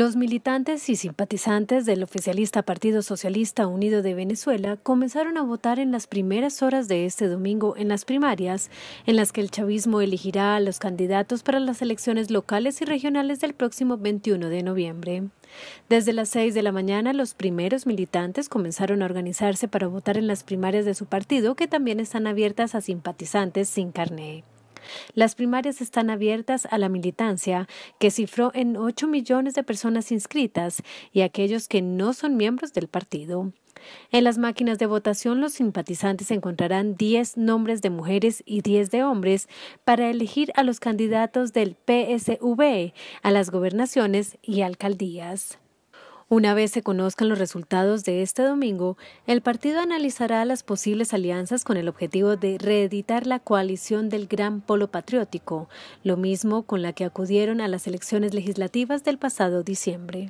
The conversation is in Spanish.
Los militantes y simpatizantes del oficialista Partido Socialista Unido de Venezuela comenzaron a votar en las primeras horas de este domingo en las primarias, en las que el chavismo elegirá a los candidatos para las elecciones locales y regionales del próximo 21 de noviembre. Desde las 6 de la mañana, los primeros militantes comenzaron a organizarse para votar en las primarias de su partido, que también están abiertas a simpatizantes sin carné. Las primarias están abiertas a la militancia, que cifró en 8 millones de personas inscritas y aquellos que no son miembros del partido. En las máquinas de votación los simpatizantes encontrarán 10 nombres de mujeres y 10 de hombres para elegir a los candidatos del PSV, a las gobernaciones y alcaldías. Una vez se conozcan los resultados de este domingo, el partido analizará las posibles alianzas con el objetivo de reeditar la coalición del Gran Polo Patriótico, lo mismo con la que acudieron a las elecciones legislativas del pasado diciembre.